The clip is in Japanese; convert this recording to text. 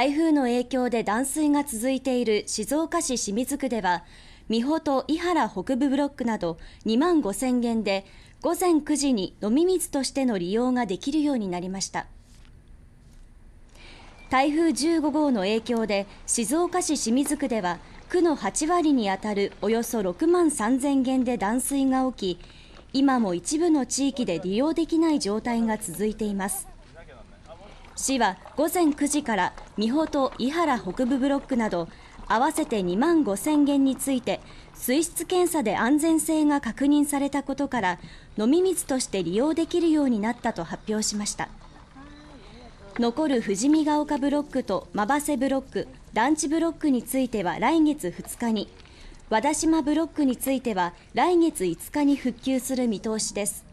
台風の影響で断水が続いている静岡市清水区では美穂と伊原北部ブロックなど2万5000軒で午前9時に飲み水としての利用ができるようになりました台風15号の影響で静岡市清水区では区の8割にあたるおよそ6万3000軒で断水が起き今も一部の地域で利用できない状態が続いています市は午前9時から美穂と伊原北部ブロックなど合わせて2万5000件について水質検査で安全性が確認されたことから飲み水として利用できるようになったと発表しました残る富士見ヶ丘ブロックと馬場瀬ブロック団地ブロックについては来月2日に和田島ブロックについては来月5日に復旧する見通しです